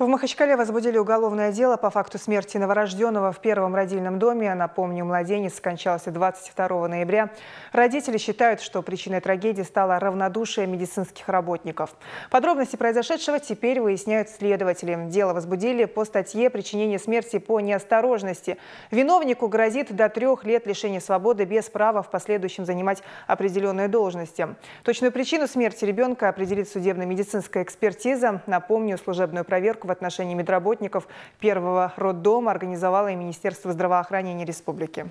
В Махачкале возбудили уголовное дело по факту смерти новорожденного в первом родильном доме. Напомню, младенец скончался 22 ноября. Родители считают, что причиной трагедии стало равнодушие медицинских работников. Подробности произошедшего теперь выясняют следователи. Дело возбудили по статье «Причинение смерти по неосторожности». Виновнику грозит до трех лет лишения свободы без права в последующем занимать определенные должности. Точную причину смерти ребенка определит судебно-медицинская экспертиза. Напомню, служебную проверку в отношении медработников первого роддома организовало и Министерство здравоохранения республики.